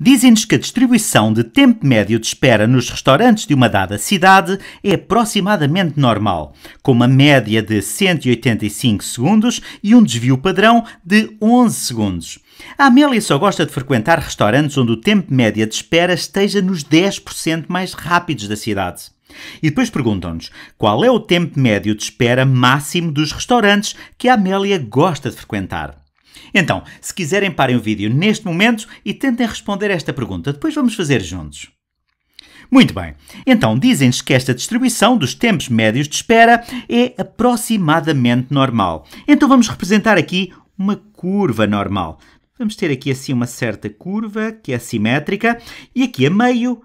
dizem-nos que a distribuição de tempo médio de espera nos restaurantes de uma dada cidade é aproximadamente normal, com uma média de 185 segundos e um desvio padrão de 11 segundos. A Amélia só gosta de frequentar restaurantes onde o tempo média de espera esteja nos 10% mais rápidos da cidade. E depois perguntam-nos qual é o tempo médio de espera máximo dos restaurantes que a Amélia gosta de frequentar. Então, se quiserem, parem o vídeo neste momento e tentem responder esta pergunta. Depois vamos fazer juntos. Muito bem, então dizem-nos que esta distribuição dos tempos médios de espera é aproximadamente normal. Então vamos representar aqui uma curva normal. Vamos ter aqui assim uma certa curva que é simétrica e aqui a meio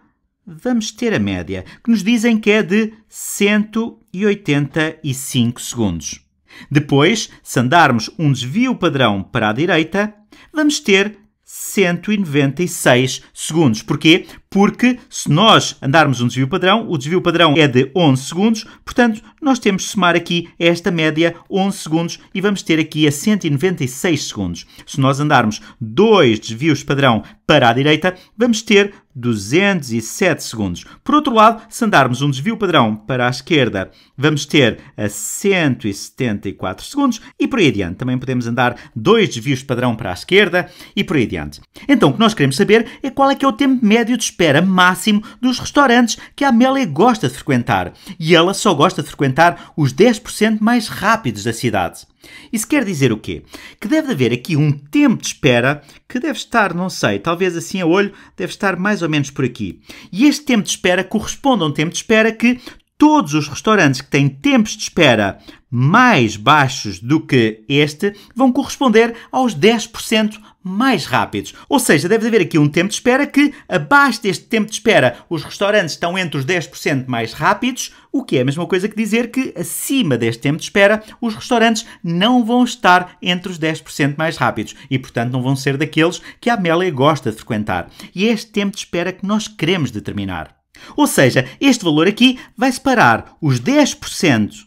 vamos ter a média, que nos dizem que é de 185 segundos. Depois, se andarmos um desvio padrão para a direita, vamos ter 196 segundos. Porquê? porque se nós andarmos um desvio padrão, o desvio padrão é de 11 segundos, portanto, nós temos de somar aqui esta média 11 segundos e vamos ter aqui a 196 segundos. Se nós andarmos dois desvios padrão para a direita, vamos ter 207 segundos. Por outro lado, se andarmos um desvio padrão para a esquerda, vamos ter a 174 segundos e por aí adiante. Também podemos andar dois desvios padrão para a esquerda e por aí adiante. Então, o que nós queremos saber é qual é que é o tempo médio de espera espera máximo dos restaurantes que a Amélia gosta de frequentar, e ela só gosta de frequentar os 10% mais rápidos da cidade. Isso quer dizer o quê? Que deve haver aqui um tempo de espera que deve estar, não sei, talvez assim a olho, deve estar mais ou menos por aqui. E este tempo de espera corresponde a um tempo de espera que todos os restaurantes que têm tempos de espera mais baixos do que este vão corresponder aos 10% mais rápidos. Ou seja, deve haver aqui um tempo de espera que, abaixo deste tempo de espera, os restaurantes estão entre os 10% mais rápidos, o que é a mesma coisa que dizer que, acima deste tempo de espera, os restaurantes não vão estar entre os 10% mais rápidos e, portanto, não vão ser daqueles que a Amélia gosta de frequentar. E é este tempo de espera que nós queremos determinar. Ou seja, este valor aqui vai separar os 10%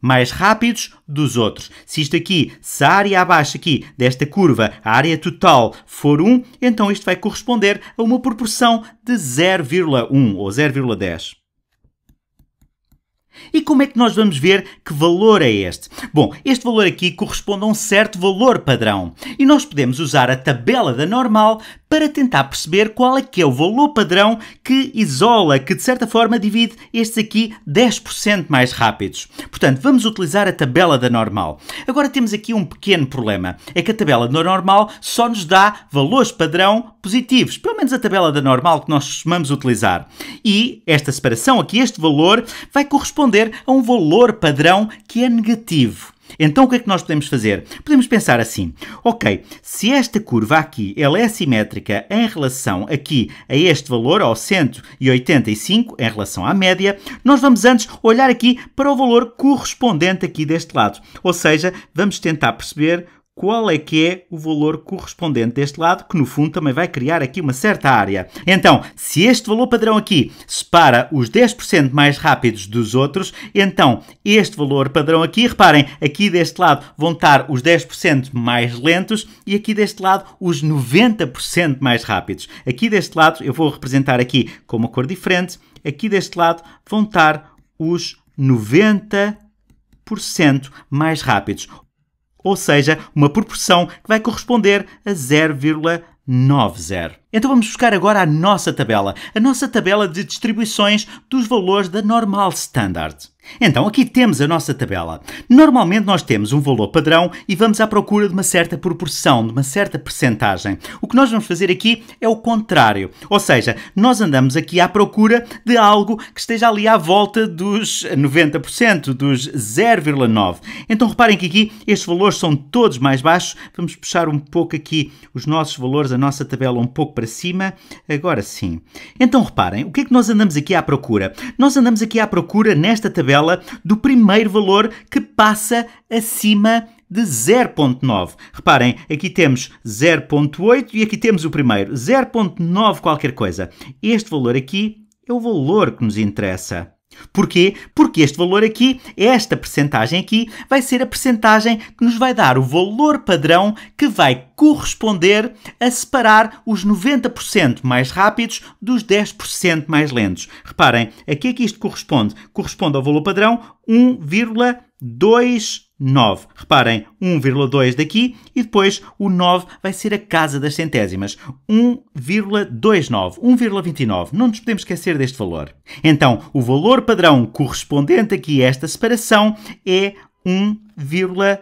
mais rápidos dos outros. Se isto aqui, se a área abaixo aqui desta curva, a área total for 1, então isto vai corresponder a uma proporção de 0,1 ou 0,10. E como é que nós vamos ver que valor é este? Bom, este valor aqui corresponde a um certo valor padrão e nós podemos usar a tabela da normal para tentar perceber qual é que é o valor padrão que isola, que de certa forma divide estes aqui 10% mais rápidos. Portanto, vamos utilizar a tabela da normal. Agora temos aqui um pequeno problema. É que a tabela da normal só nos dá valores padrão positivos, pelo menos a tabela da normal que nós costumamos utilizar. E esta separação aqui, este valor, vai corresponder a um valor padrão que é negativo. Então o que é que nós podemos fazer? Podemos pensar assim, ok, se esta curva aqui ela é simétrica em relação aqui a este valor, ao 185, em relação à média, nós vamos antes olhar aqui para o valor correspondente aqui deste lado. Ou seja, vamos tentar perceber qual é que é o valor correspondente deste lado, que no fundo também vai criar aqui uma certa área. Então, se este valor padrão aqui separa os 10% mais rápidos dos outros, então este valor padrão aqui, reparem, aqui deste lado vão estar os 10% mais lentos e aqui deste lado os 90% mais rápidos. Aqui deste lado eu vou representar aqui com uma cor diferente, aqui deste lado vão estar os 90% mais rápidos ou seja, uma proporção que vai corresponder a 0,90. Então vamos buscar agora a nossa tabela, a nossa tabela de distribuições dos valores da normal standard. Então aqui temos a nossa tabela. Normalmente nós temos um valor padrão e vamos à procura de uma certa proporção, de uma certa percentagem. O que nós vamos fazer aqui é o contrário, ou seja, nós andamos aqui à procura de algo que esteja ali à volta dos 90%, dos 0,9. Então reparem que aqui estes valores são todos mais baixos. Vamos puxar um pouco aqui os nossos valores, a nossa tabela um pouco para para cima. Agora sim. Então reparem, o que é que nós andamos aqui à procura? Nós andamos aqui à procura, nesta tabela, do primeiro valor que passa acima de 0.9. Reparem, aqui temos 0.8 e aqui temos o primeiro, 0.9 qualquer coisa. Este valor aqui é o valor que nos interessa. Porquê? Porque este valor aqui, esta percentagem aqui, vai ser a percentagem que nos vai dar o valor padrão que vai corresponder a separar os 90% mais rápidos dos 10% mais lentos. Reparem, a que é que isto corresponde? Corresponde ao valor padrão 1,5%. 2,9. Reparem, 1,2 daqui e depois o 9 vai ser a casa das centésimas. 1,29, 1,29. Não nos podemos esquecer deste valor. Então, o valor padrão correspondente aqui a esta separação é 1,29.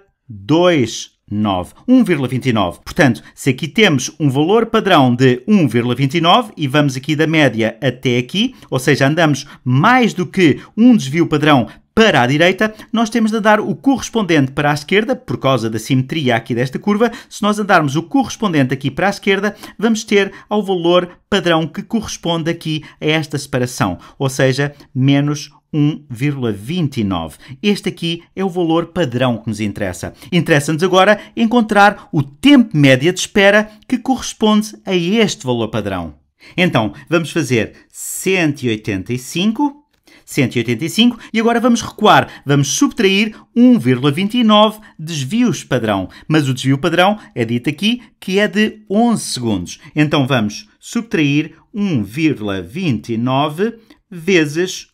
1,29. Portanto, se aqui temos um valor padrão de 1,29 e vamos aqui da média até aqui, ou seja, andamos mais do que um desvio padrão para a direita, nós temos de andar o correspondente para a esquerda, por causa da simetria aqui desta curva. Se nós andarmos o correspondente aqui para a esquerda, vamos ter ao valor padrão que corresponde aqui a esta separação, ou seja, menos 1,29. Este aqui é o valor padrão que nos interessa. Interessa-nos agora encontrar o tempo média de espera que corresponde a este valor padrão. Então, vamos fazer 185 185 e agora vamos recuar, vamos subtrair 1,29 desvios padrão. Mas o desvio padrão é dito aqui que é de 11 segundos. Então vamos subtrair 1,29 vezes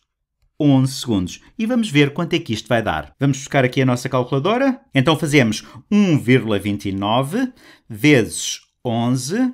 11 segundos. E vamos ver quanto é que isto vai dar. Vamos buscar aqui a nossa calculadora. Então fazemos 1,29 vezes 11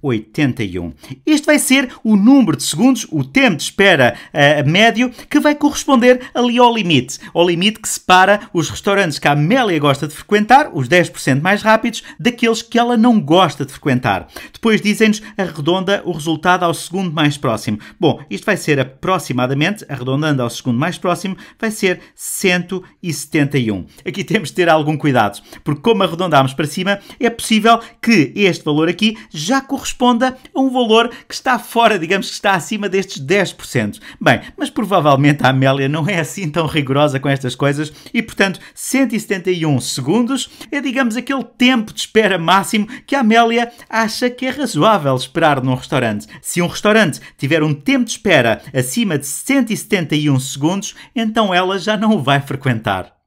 81. Este vai ser o número de segundos, o tempo de espera uh, médio, que vai corresponder ali ao limite. Ao limite que separa os restaurantes que a Amélia gosta de frequentar, os 10% mais rápidos, daqueles que ela não gosta de frequentar. Depois dizem-nos arredonda o resultado ao segundo mais próximo. Bom, isto vai ser aproximadamente, arredondando ao segundo mais próximo, vai ser 171. Aqui temos de ter algum cuidado, porque como arredondamos para cima, é possível que este valor aqui já corresponda corresponda a um valor que está fora, digamos que está acima destes 10%. Bem, mas provavelmente a Amélia não é assim tão rigorosa com estas coisas e, portanto, 171 segundos é, digamos, aquele tempo de espera máximo que a Amélia acha que é razoável esperar num restaurante. Se um restaurante tiver um tempo de espera acima de 171 segundos, então ela já não o vai frequentar.